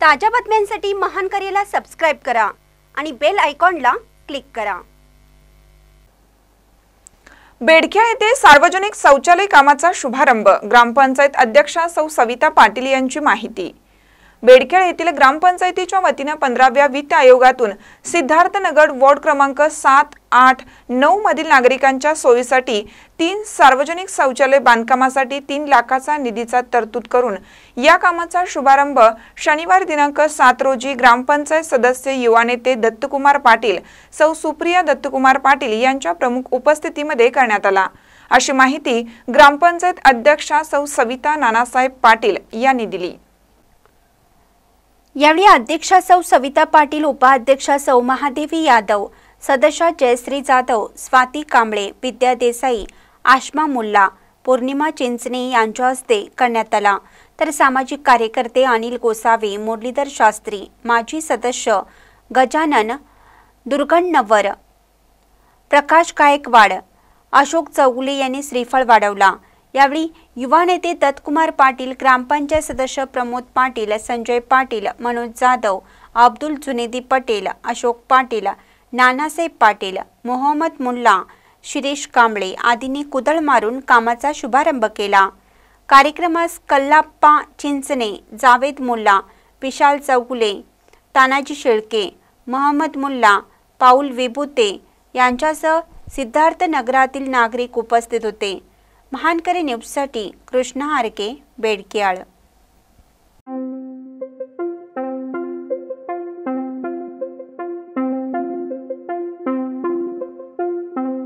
ताज्या बातम्यांसाठी महान करेला सबस्क्राईब करा आणि बेल आयकॉनला क्लिक करा बेडखेळ येथे सार्वजनिक शौचालय कामाचा शुभारंभ ग्रामपंचायत अध्यक्षा सौ सविता पाटील यांची माहिती बेडखेळ येथील ग्रामपंचायतीच्या वतीनं पंधराव्या वित्त आयोगातून सिद्धार्थनगर वॉर्ड क्रमांक सात आठ नऊ मधील नागरिकांच्या सोयीसाठी तीन सार्वजनिक शौचालय बांधकामासाठी तीन लाखाचा निधीचा तरतूद करून या कामाचा शुभारंभ शनिवार दिनांक सात रोजी ग्रामपंचायत सदस्य युवा नेते दत्तकुमार पाटील सौ सुप्रिया दत्तकुमार पाटील यांच्या प्रमुख उपस्थितीमध्ये करण्यात आला अशी माहिती ग्रामपंचायत अध्यक्षा सौ सविता नानासाहेब पाटील यांनी दिली यावेळी अध्यक्षा सौ सविता पाटील उपाध्यक्षा सौ महादेवी यादव सदस्य जयश्री जाधव स्वाती कांबळे विद्या देसाई आश्मा मुल्ला पौर्णिमा चिंचणे यांच्या हस्ते करण्यात आला तर सामाजिक कार्यकर्ते अनिल गोसावे मुरलीधर शास्त्री माजी सदस्य गजानन नवर प्रकाश गायकवाड अशोक चौगुले यांनी श्रीफळ वाढवला यावेळी युवा नेते दत्तकुमार पाटील ग्रामपंचायत सदस्य प्रमोद पाटील संजय पाटील मनोज जाधव अब्दुल जुनेदी पटेल अशोक पाटील नानासाहेब पाटील मोहम्मद मुल्ला शिरीष कांबळे आदींनी कुदळ मारून कामाचा शुभारंभ केला कार्यक्रमास कल्लाप्पा चिंचणे जावेद मुल्ला विशाल चौगुले तानाजी शेळके महम्मद मुल्ला पाऊल विभुते यांच्यासह सिद्धार्थ नगरातील नागरिक उपस्थित होते महानकरी न्यूजसाठी कृष्णा आरके बेडकियाळ